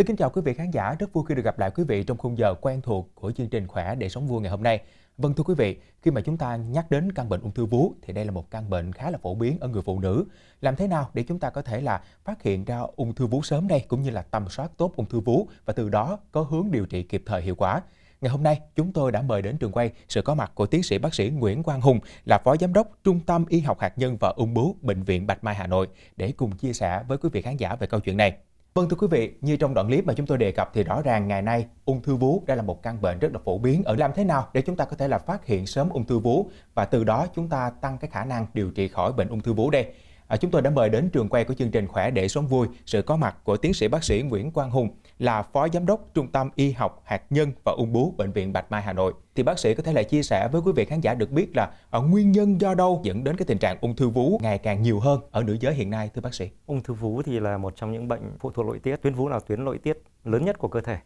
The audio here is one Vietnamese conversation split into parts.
Xin kính chào quý vị khán giả, rất vui khi được gặp lại quý vị trong khung giờ quen thuộc của chương trình Khỏe để sống vui ngày hôm nay. Vâng thưa quý vị, khi mà chúng ta nhắc đến căn bệnh ung thư vú thì đây là một căn bệnh khá là phổ biến ở người phụ nữ. Làm thế nào để chúng ta có thể là phát hiện ra ung thư vú sớm đây cũng như là tầm soát tốt ung thư vú và từ đó có hướng điều trị kịp thời hiệu quả. Ngày hôm nay, chúng tôi đã mời đến trường quay sự có mặt của tiến sĩ bác sĩ Nguyễn Quang Hùng là Phó Giám đốc Trung tâm Y học Hạt nhân và Ung bướu Bệnh viện Bạch Mai Hà Nội để cùng chia sẻ với quý vị khán giả về câu chuyện này. Vâng thưa quý vị, như trong đoạn clip mà chúng tôi đề cập thì rõ ràng ngày nay ung thư vú đã là một căn bệnh rất là phổ biến. Ở ừ, làm thế nào để chúng ta có thể là phát hiện sớm ung thư vú và từ đó chúng ta tăng cái khả năng điều trị khỏi bệnh ung thư vú đây? À, chúng tôi đã mời đến trường quay của chương trình Khỏe để sống vui sự có mặt của tiến sĩ bác sĩ Nguyễn Quang Hùng là phó giám đốc Trung tâm Y học hạt nhân và ung bú bệnh viện Bạch Mai Hà Nội. Thì bác sĩ có thể là chia sẻ với quý vị khán giả được biết là ở à, nguyên nhân do đâu dẫn đến cái tình trạng ung thư vú ngày càng nhiều hơn ở nữ giới hiện nay thưa bác sĩ. Ung thư vú thì là một trong những bệnh phụ thuộc nội tiết, tuyến vú là tuyến nội tiết lớn nhất của cơ thể.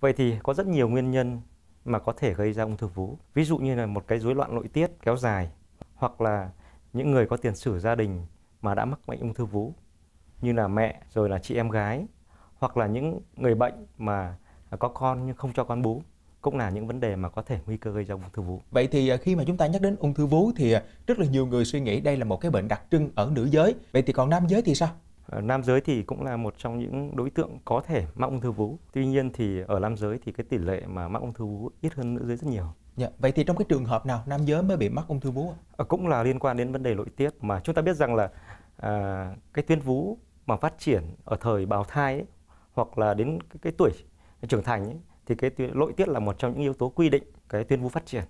Vậy thì có rất nhiều nguyên nhân mà có thể gây ra ung thư vú. Ví dụ như là một cái rối loạn nội tiết kéo dài hoặc là những người có tiền sử gia đình mà đã mắc bệnh ung thư vú như là mẹ rồi là chị em gái hoặc là những người bệnh mà có con nhưng không cho con bú cũng là những vấn đề mà có thể nguy cơ gây ra ung thư vú. Vậy thì à, khi mà chúng ta nhắc đến ung thư vú thì à, rất là nhiều người suy nghĩ đây là một cái bệnh đặc trưng ở nữ giới. Vậy thì còn nam giới thì sao? Ờ, nam giới thì cũng là một trong những đối tượng có thể mắc ung thư vú. Tuy nhiên thì ở nam giới thì cái tỷ lệ mà mắc ung thư vú ít hơn nữ giới rất nhiều. Yeah. Dạ, vậy thì trong cái trường hợp nào nam giới mới bị mắc ung thư vú? Ờ, cũng là liên quan đến vấn đề nội tiết mà chúng ta biết rằng là à, cái tuyến vú mà phát triển ở thời bào thai ấy, hoặc là đến cái, cái tuổi trưởng thành ấy, thì cái tuyến, lội tiết là một trong những yếu tố quy định cái tuyến vú phát triển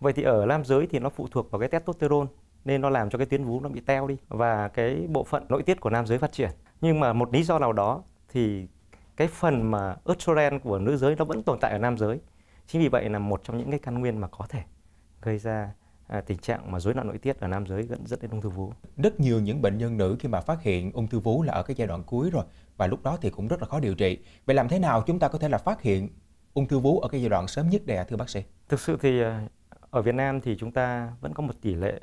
vậy thì ở nam giới thì nó phụ thuộc vào cái testosterone nên nó làm cho cái tuyến vú nó bị teo đi và cái bộ phận nội tiết của nam giới phát triển nhưng mà một lý do nào đó thì cái phần mà estrogen của nữ giới nó vẫn tồn tại ở nam giới chính vì vậy là một trong những cái căn nguyên mà có thể gây ra À, tình trạng mà rối loạn nội tiết ở nam giới vẫn dẫn đến ung thư vú. Rất nhiều những bệnh nhân nữ khi mà phát hiện ung thư vú là ở cái giai đoạn cuối rồi và lúc đó thì cũng rất là khó điều trị. Vậy làm thế nào chúng ta có thể là phát hiện ung thư vú ở cái giai đoạn sớm nhất đây ạ thưa bác sĩ? Thực sự thì à, ở Việt Nam thì chúng ta vẫn có một tỷ lệ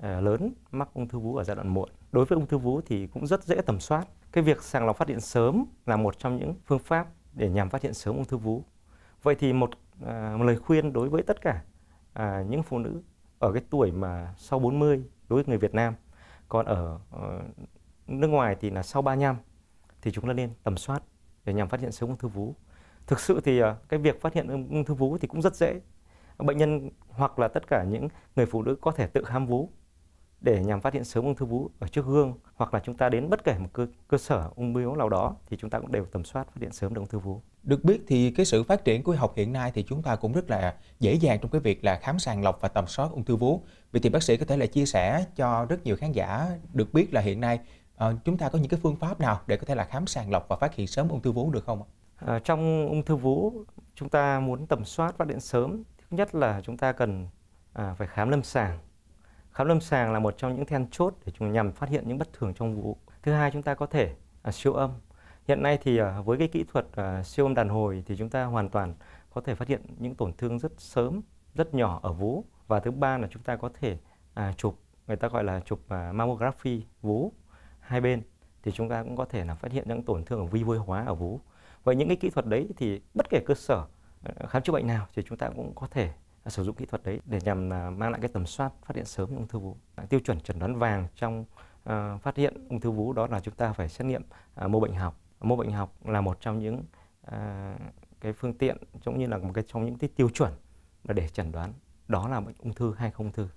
à, lớn mắc ung thư vú ở giai đoạn muộn. Đối với ung thư vú thì cũng rất dễ tầm soát. Cái việc sàng lọc phát hiện sớm là một trong những phương pháp để nhằm phát hiện sớm ung thư vú. Vậy thì một, một lời khuyên đối với tất cả những phụ nữ ở cái tuổi mà sau 40 đối với người Việt Nam còn ở ờ, nước ngoài thì là sau 35 thì chúng ta nên tầm soát để nhằm phát hiện sớm ung thư vú thực sự thì ờ, cái việc phát hiện ung thư vú thì cũng rất dễ bệnh nhân hoặc là tất cả những người phụ nữ có thể tự khám vú để nhằm phát hiện sớm ung thư vú ở trước gương hoặc là chúng ta đến bất kể một cơ, cơ sở ung bướu nào đó thì chúng ta cũng đều tầm soát phát hiện sớm được ung thư vú. Được biết thì cái sự phát triển của y học hiện nay thì chúng ta cũng rất là dễ dàng trong cái việc là khám sàng lọc và tầm soát ung thư vú. Vậy thì bác sĩ có thể là chia sẻ cho rất nhiều khán giả được biết là hiện nay uh, chúng ta có những cái phương pháp nào để có thể là khám sàng lọc và phát hiện sớm ung thư vú được không? À, trong ung thư vú chúng ta muốn tầm soát phát hiện sớm thứ nhất là chúng ta cần à, phải khám lâm sàng Khám lâm sàng là một trong những then chốt để chúng nhằm phát hiện những bất thường trong vú. Thứ hai chúng ta có thể à, siêu âm. Hiện nay thì à, với cái kỹ thuật à, siêu âm đàn hồi thì chúng ta hoàn toàn có thể phát hiện những tổn thương rất sớm, rất nhỏ ở vú. Và thứ ba là chúng ta có thể à, chụp người ta gọi là chụp à, mammography vú hai bên thì chúng ta cũng có thể là phát hiện những tổn thương vi vôi hóa ở vú. Vậy những cái kỹ thuật đấy thì bất kể cơ sở à, khám chữa bệnh nào thì chúng ta cũng có thể sử dụng kỹ thuật đấy để nhằm mang lại cái tầm soát phát hiện sớm ung thư vú. Tiêu chuẩn chẩn đoán vàng trong ờ, phát hiện ung thư vú đó là chúng ta phải xét nghiệm à, mô bệnh học. Mô bệnh học là một trong những à, cái phương tiện cũng như là một cái trong những cái tiêu chuẩn để chẩn đoán đó là bệnh ung thư hay không ung thư.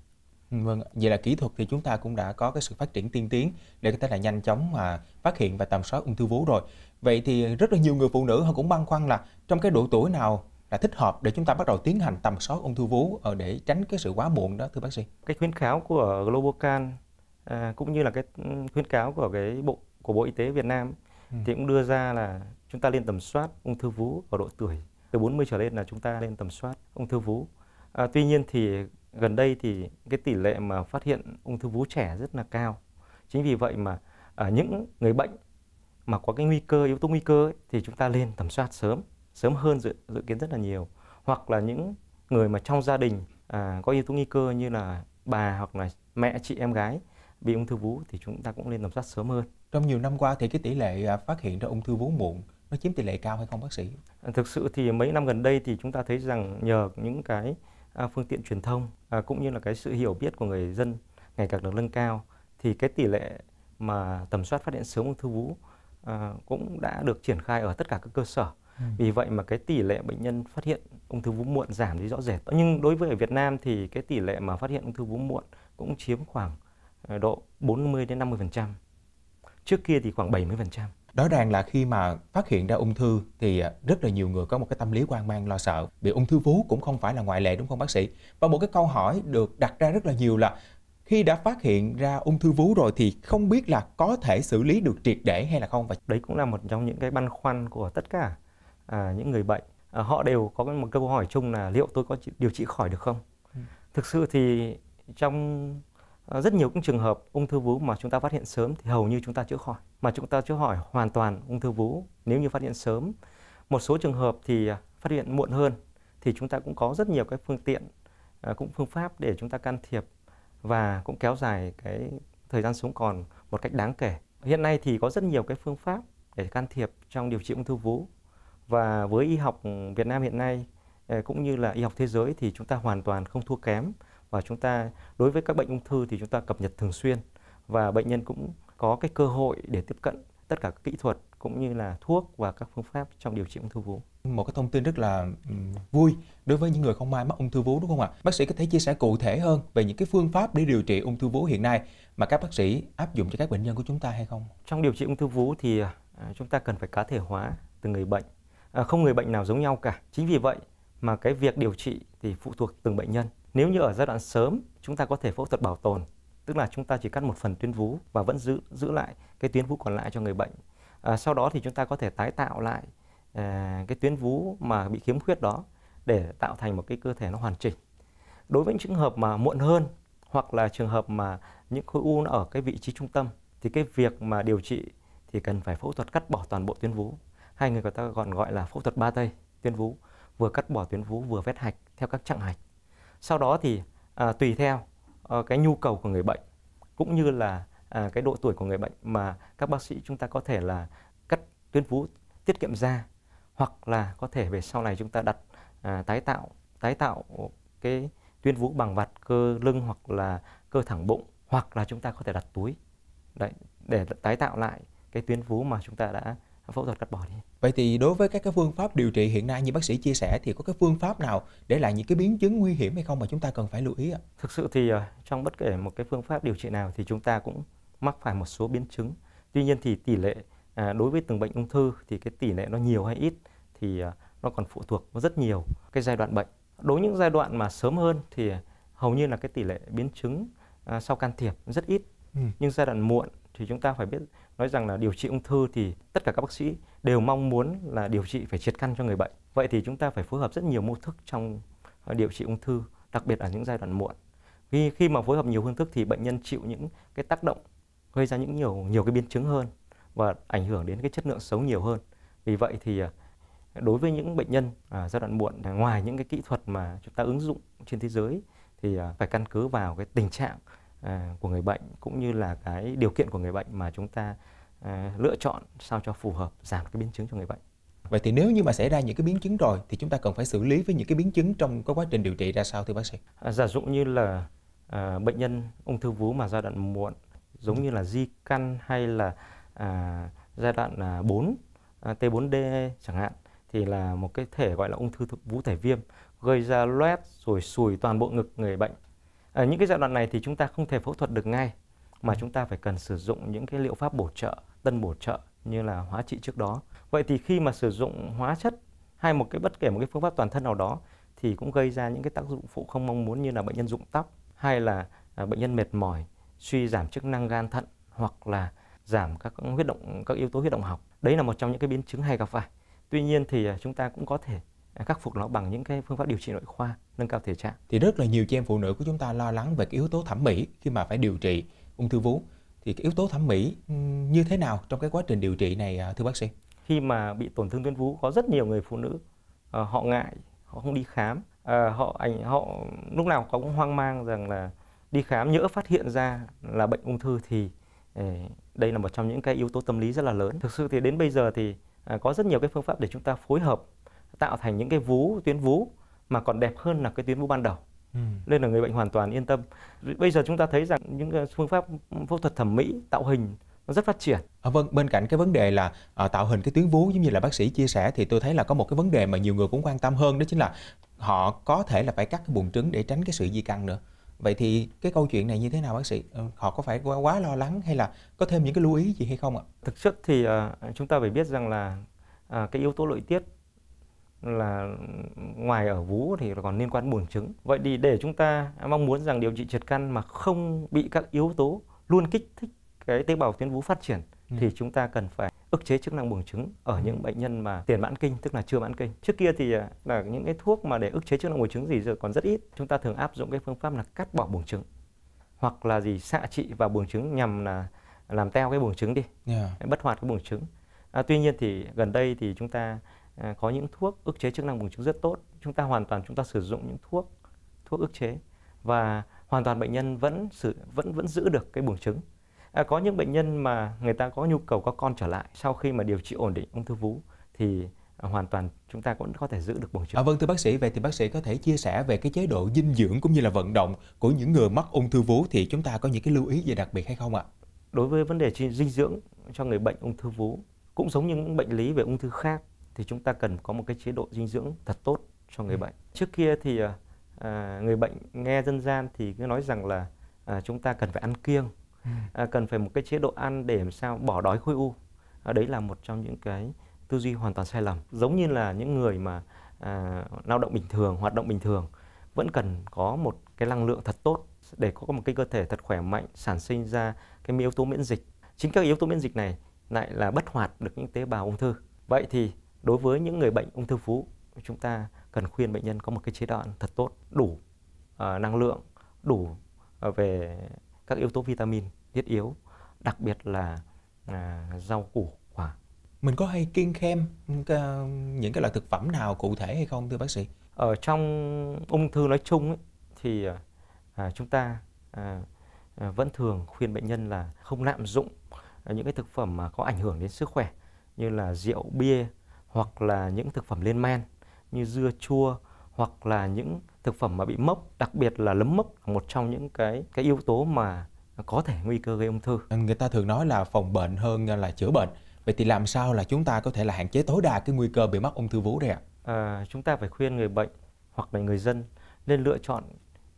Vâng, vậy là kỹ thuật thì chúng ta cũng đã có cái sự phát triển tiên tiến để có thể là nhanh chóng mà phát hiện và tầm soát ung thư vú rồi. Vậy thì rất là nhiều người phụ nữ họ cũng băn khoăn là trong cái độ tuổi nào là thích hợp để chúng ta bắt đầu tiến hành tầm soát ung thư vú ờ, để tránh cái sự quá muộn đó thưa bác sĩ. Cái khuyến cáo của Globocan à, cũng như là cái ừ, khuyến cáo của cái bộ của Bộ Y tế Việt Nam ừ. thì cũng đưa ra là chúng ta lên tầm soát ung thư vú ở độ tuổi từ 40 trở lên là chúng ta lên tầm soát ung thư vú. À, tuy nhiên thì gần đây thì cái tỷ lệ mà phát hiện ung thư vú trẻ rất là cao. Chính vì vậy mà à, những người bệnh mà có cái nguy cơ yếu tố nguy cơ ấy, thì chúng ta lên tầm soát sớm sớm hơn dự, dự kiến rất là nhiều hoặc là những người mà trong gia đình à, có yếu tố nguy cơ như là bà hoặc là mẹ chị em gái bị ung thư vú thì chúng ta cũng nên tầm soát sớm hơn. Trong nhiều năm qua thì cái tỷ lệ à, phát hiện ra ung thư vú muộn nó chiếm tỷ lệ cao hay không bác sĩ? À, thực sự thì mấy năm gần đây thì chúng ta thấy rằng nhờ những cái à, phương tiện truyền thông cũng như là cái sự hiểu biết của người dân ngày càng được nâng cao thì cái tỷ lệ mà tầm soát phát hiện sớm ung thư vú cũng đã được triển khai ở tất cả các cơ sở vì ừ. vậy mà cái tỷ lệ bệnh nhân phát hiện ung thư vú muộn giảm đi rõ rệt nhưng đối với ở Việt Nam thì cái tỷ lệ mà phát hiện ung thư vú muộn cũng chiếm khoảng ờ, độ 40 đến 50 phần trăm trước kia thì khoảng 70 phần trăm rõ ràng là khi mà phát hiện ra ung thư thì ờ, rất là nhiều người có một cái tâm lý hoang mang lo sợ bị ung thư vú cũng không phải là ngoại lệ đúng không bác sĩ và một cái câu hỏi được đặt ra rất là nhiều là khi đã phát hiện ra ung thư vú rồi thì không biết là có thể xử lý được triệt để hay là không và đấy cũng là một trong những cái băn khoăn của tất cả à, những người bệnh à, họ đều có một câu hỏi chung là liệu tôi có điều trị khỏi được không ừ. thực sự thì trong à, rất nhiều những trường hợp ung thư vú mà chúng ta phát hiện sớm thì hầu như chúng ta chữa khỏi mà chúng ta chữa khỏi hoàn toàn ung thư vú nếu như phát hiện sớm một số trường hợp thì à, phát hiện muộn hơn thì chúng ta cũng có rất nhiều các phương tiện à, cũng phương pháp để chúng ta can thiệp và cũng kéo dài cái thời gian sống còn một cách đáng kể hiện nay thì có rất nhiều cái phương pháp để can thiệp trong điều trị ung thư vú và với y học Việt Nam hiện nay ờ, cũng như là y học thế giới thì chúng ta hoàn toàn không thua kém và chúng ta đối với các bệnh ung thư thì chúng ta cập nhật thường xuyên và bệnh nhân cũng có cái cơ hội để tiếp cận tất cả các kỹ thuật cũng như là thuốc và các phương pháp trong điều trị ung thư vú. Một cái thông tin rất là vui đối với những người không may mắc ung thư vú đúng không ạ? Bác sĩ có thể chia sẻ cụ thể hơn về những cái phương pháp để điều trị ung thư vú hiện nay mà các bác sĩ áp dụng cho các bệnh nhân của chúng ta hay không? Trong điều trị ung thư vú thì à, chúng ta cần phải cá thể hóa từng người bệnh À, không người bệnh nào giống nhau cả chính vì vậy mà cái việc điều trị thì phụ thuộc từng bệnh nhân nếu như ở giai đoạn sớm chúng ta có thể phẫu thuật bảo tồn tức là chúng ta chỉ cắt một phần tuyến vú và vẫn giữ giữ lại cái tuyến vú còn lại cho người bệnh à, sau đó thì chúng ta có thể tái tạo lại à, cái tuyến vú mà bị khiếm khuyết đó để tạo thành một cái cơ thể nó hoàn chỉnh đối với những trường hợp mà muộn hơn hoặc là trường hợp mà những khối u nó ở cái vị trí trung tâm thì cái việc mà điều trị thì cần phải phẫu thuật cắt bỏ toàn bộ tuyến vú hay người ta còn gọi là phẫu thuật ba tay tuyến vú vừa cắt bỏ tuyến vú vừa vét hạch theo các trạng hạch sau đó thì à, tùy theo à, cái nhu cầu của người bệnh cũng như là à, cái độ tuổi của người bệnh mà các bác sĩ chúng ta có thể là cắt tuyến vú tiết kiệm da hoặc là có thể về sau này chúng ta đặt à, tái tạo tái tạo cái tuyến vú bằng vặt cơ lưng hoặc là cơ thẳng bụng hoặc là chúng ta có thể đặt túi đấy để tái tạo lại cái tuyến vú mà chúng ta đã phẫu thuật cắt bỏ đi vậy thì đối với các cái phương pháp điều trị hiện nay như bác sĩ chia sẻ thì có cái phương pháp nào để lại những cái biến chứng nguy hiểm hay không mà chúng ta cần phải lưu ý ạ thực sự thì ờ, trong bất kể một cái phương pháp điều trị nào thì chúng ta cũng mắc phải một số biến chứng tuy nhiên thì tỷ lệ à, đối với từng bệnh ung thư thì cái tỷ lệ nó nhiều hay ít thì ờ, nó còn phụ thuộc rất nhiều cái giai đoạn bệnh đối với những giai đoạn mà sớm hơn thì hầu như là cái tỷ lệ biến chứng à, sau can thiệp rất ít ừ. nhưng giai đoạn muộn thì chúng ta phải biết nói rằng là điều trị ung thư thì tất cả các bác sĩ đều mong muốn là điều trị phải triệt căn cho người bệnh. Vậy thì chúng ta phải phối hợp rất nhiều mô thức trong ờ, điều trị ung thư, đặc biệt ở những giai đoạn muộn. Vì khi mà phối hợp nhiều phương thức thì bệnh nhân chịu những cái tác động gây ra những nhiều nhiều cái biến chứng hơn và ảnh hưởng đến cái chất lượng sống nhiều hơn. Vì vậy thì ờ, đối với những bệnh nhân à, giai đoạn muộn à, ngoài những cái kỹ thuật mà chúng ta ứng dụng trên thế giới thì à, phải căn cứ vào cái tình trạng À, của người bệnh cũng như là cái điều kiện của người bệnh mà chúng ta à, lựa chọn sao cho phù hợp giảm cái biến chứng cho người bệnh. Vậy thì nếu như mà xảy ra những cái biến chứng rồi thì chúng ta cần phải xử lý với những cái biến chứng trong cái quá trình điều trị ra sao thưa bác sĩ? À, giả dụ như là à, bệnh nhân ung thư vú mà giai đoạn muộn giống như là di căn hay là à, giai đoạn à, 4 à, T4D chẳng hạn thì là một cái thể gọi là ung thư vú thể viêm gây ra loét rồi sùi toàn bộ ngực người bệnh À, những cái giai đoạn này thì chúng ta không thể phẫu thuật được ngay mà ừ. chúng ta phải cần sử dụng những cái liệu pháp bổ trợ, tân bổ trợ như là hóa trị trước đó. Vậy thì khi mà sử dụng hóa chất hay một cái bất kể một cái phương pháp toàn thân nào đó thì cũng gây ra những cái tác dụng phụ không mong muốn như là bệnh nhân rụng tóc hay là à, bệnh nhân mệt mỏi, suy giảm chức năng gan thận hoặc là giảm các huyết động các yếu tố huyết động học. Đấy là một trong những cái biến chứng hay gặp phải. Tuy nhiên thì à, chúng ta cũng có thể khắc phục nó bằng những cái phương pháp điều trị nội khoa nâng cao thể trạng thì rất là nhiều chị em phụ nữ của chúng ta lo lắng về cái yếu tố thẩm mỹ khi mà phải điều trị ung thư vú thì cái yếu tố thẩm mỹ như thế nào trong cái quá trình điều trị này à, thưa bác sĩ khi mà bị tổn thương tuyến vú có rất nhiều người phụ nữ ờ, họ ngại họ không đi khám ờ, họ ảnh họ lúc nào cũng hoang mang rằng là đi khám nhỡ phát hiện ra là bệnh ung thư thì ờ, đây là một trong những cái yếu tố tâm lý rất là lớn thực sự thì đến bây giờ thì à, có rất nhiều cái phương pháp để chúng ta phối hợp tạo thành những cái vú tuyến vú mà còn đẹp hơn là cái tuyến vú ban đầu ừ. nên là người bệnh hoàn toàn yên tâm bây giờ chúng ta thấy rằng những phương pháp phẫu thuật thẩm mỹ tạo hình nó rất phát triển. À, vâng, bên cạnh cái vấn đề là à, tạo hình cái tuyến vú giống như là bác sĩ chia sẻ thì tôi thấy là có một cái vấn đề mà nhiều người cũng quan tâm hơn đó chính là họ có thể là phải cắt cái buồng trứng để tránh cái sự di căn nữa. Vậy thì cái câu chuyện này như thế nào bác sĩ? Ừ, họ có phải quá, quá lo lắng hay là có thêm những cái lưu ý gì hay không ạ? Thực chất thì à, chúng ta phải biết rằng là à, cái yếu tố nội tiết là ngoài ở vú thì còn liên quan buồng trứng. Vậy thì để chúng ta mong muốn rằng điều trị triệt căn mà không bị các yếu tố luôn kích thích cái tế bào tuyến vú phát triển ừ. thì chúng ta cần phải ức chế chức năng buồng trứng ở ừ. những bệnh nhân mà tiền mãn kinh tức là chưa mãn kinh. Trước kia thì à, là những cái thuốc mà để ức chế chức năng buồng trứng gì giờ còn rất ít. Chúng ta thường áp dụng cái phương pháp là cắt bỏ buồng trứng hoặc là gì xạ trị vào buồng trứng nhằm là làm teo cái buồng trứng đi, yeah. bất hoạt cái buồng trứng. À, tuy nhiên thì gần đây thì chúng ta À, có những thuốc ức chế chức năng buồng trứng rất tốt chúng ta hoàn toàn chúng ta sử dụng những thuốc thuốc ức chế và hoàn toàn bệnh nhân vẫn sử, vẫn vẫn giữ được cái buồng trứng à, có những bệnh nhân mà người ta có nhu cầu có con trở lại sau khi mà điều trị ổn định ung thư vú thì à, hoàn toàn chúng ta cũng có thể giữ được buồng trứng. À, vâng thưa bác sĩ, vậy thì bác sĩ có thể chia sẻ về cái chế độ dinh dưỡng cũng như là vận động của những người mắc ung thư vú thì chúng ta có những cái lưu ý gì đặc biệt hay không ạ? Đối với vấn đề dinh dưỡng cho người bệnh ung thư vú cũng giống như những bệnh lý về ung thư khác thì chúng ta cần có một cái chế độ dinh dưỡng thật tốt cho người ừ. bệnh. Trước kia thì à, à người bệnh nghe dân gian thì cứ nói rằng là à, chúng ta cần phải ăn kiêng, ừ. à, cần phải một cái chế độ ăn để làm sao bỏ đói khối u. À, đấy là một trong những cái tư duy hoàn toàn sai lầm. Giống như là những người mà à, lao động bình thường, hoạt động bình thường vẫn cần có một cái năng lượng thật tốt để có một cái cơ thể thật khỏe mạnh sản sinh ra cái yếu tố miễn dịch. Chính các yếu tố miễn dịch này lại là bất hoạt được những tế bào ung thư. Vậy thì đối với những người bệnh ung thư vú chúng ta cần khuyên bệnh nhân có một cái chế độ ăn thật tốt đủ à, năng lượng đủ à, về các yếu tố vitamin thiết yếu đặc biệt là à, rau củ quả mình có hay kiêng khem những cái loại thực phẩm nào cụ thể hay không thưa bác sĩ ở trong ung thư nói chung ấy, thì à, à chúng ta à, à, vẫn thường khuyên bệnh nhân là không lạm dụng à, những cái thực phẩm mà có ảnh hưởng đến sức khỏe như là rượu bia hoặc là những thực phẩm lên men như dưa chua hoặc là những thực phẩm mà bị mốc, đặc biệt là lấm mốc là một trong những cái cái yếu tố mà có thể nguy cơ gây ung thư. Người ta thường nói là phòng bệnh hơn là chữa bệnh. Vậy thì làm sao là chúng ta có thể là hạn chế tối đa cái nguy cơ bị mắc ung thư vú đây ạ? À, chúng ta phải khuyên người bệnh hoặc là người dân nên lựa chọn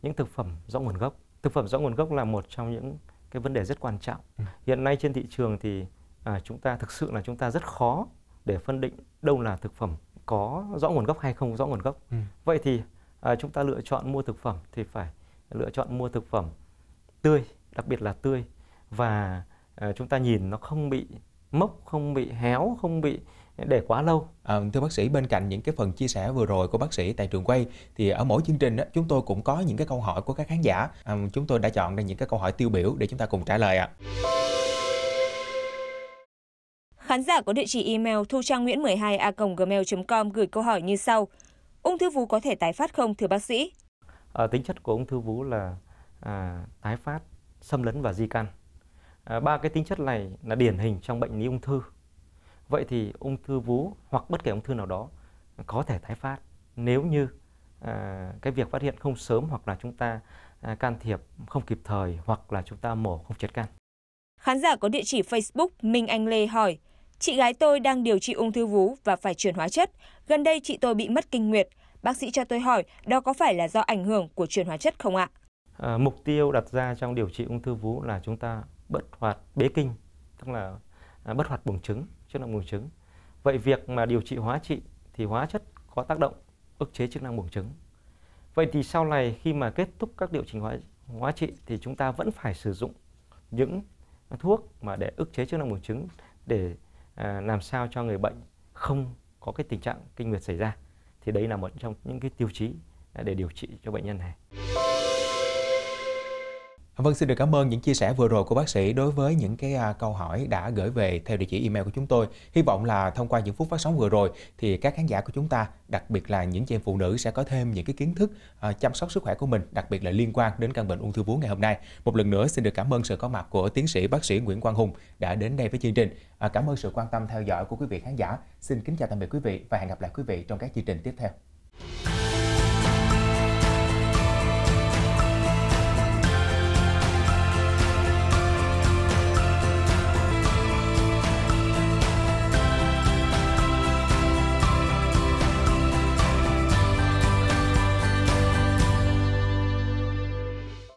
những thực phẩm rõ nguồn gốc. Thực phẩm rõ nguồn gốc là một trong những cái vấn đề rất quan trọng. Ừ. Hiện nay trên thị trường thì à, chúng ta thực sự là chúng ta rất khó để phân định đâu là thực phẩm có rõ nguồn gốc hay không rõ nguồn gốc. Ừ. Vậy thì à, chúng ta lựa chọn mua thực phẩm thì phải lựa chọn mua thực phẩm tươi, đặc biệt là tươi và à, chúng ta nhìn nó không bị mốc, không bị héo, không bị để quá lâu. À, thưa bác sĩ, bên cạnh những cái phần chia sẻ vừa rồi của bác sĩ tại trường quay thì ở mỗi chương trình đó, chúng tôi cũng có những cái câu hỏi của các khán giả. À, chúng tôi đã chọn ra những cái câu hỏi tiêu biểu để chúng ta cùng trả lời ạ. À. Khán giả có địa chỉ email thu trang nguyễn 12 a gmail com gửi câu hỏi như sau. Ung thư vú có thể tái phát không thưa bác sĩ? À, tính chất của ung thư vú là à, tái phát, xâm lấn và di căn. À, ba cái tính chất này là điển hình trong bệnh lý ung thư. Vậy thì ung thư vú hoặc bất kể ung thư nào đó có thể tái phát nếu như à, cái việc phát hiện không sớm hoặc là chúng ta à, can thiệp không kịp thời hoặc là chúng ta mổ không triệt căn. Khán giả có địa chỉ Facebook Minh Anh Lê hỏi, Chị gái tôi đang điều trị ung thư vú và phải chuyển hóa chất. Gần đây chị tôi bị mất kinh nguyệt. Bác sĩ cho tôi hỏi đó có phải là do ảnh hưởng của chuyển hóa chất không ạ? À, mục tiêu đặt ra trong điều trị ung thư vú là chúng ta bất hoạt bế kinh, tức là à, bất hoạt buồng trứng, chức năng buồng trứng. Vậy việc mà điều trị hóa trị thì hóa chất có tác động ức chế chức năng buồng trứng. Vậy thì sau này khi mà kết thúc các điều chỉnh hóa hóa trị thì chúng ta vẫn phải sử dụng những thuốc mà để ức chế chức năng buồng trứng để À, làm sao cho người bệnh không có cái tình trạng kinh nguyệt xảy ra thì đấy là một trong những cái tiêu chí để điều trị cho bệnh nhân này Vâng, xin được cảm ơn những chia sẻ vừa rồi của bác sĩ đối với những cái à, câu hỏi đã gửi về theo địa chỉ email của chúng tôi. Hy vọng là thông qua những phút phát sóng vừa rồi thì các khán giả của chúng ta, đặc biệt là những chị em phụ nữ sẽ có thêm những cái kiến thức à, chăm sóc sức khỏe của mình, đặc biệt là liên quan đến căn bệnh ung thư vú ngày hôm nay. Một lần nữa xin được cảm ơn sự có mặt của tiến sĩ bác sĩ Nguyễn Quang Hùng đã đến đây với chương trình. À, cảm ơn sự quan tâm theo dõi của quý vị khán giả. Xin kính chào tạm biệt quý vị và hẹn gặp lại quý vị trong các chương trình tiếp theo.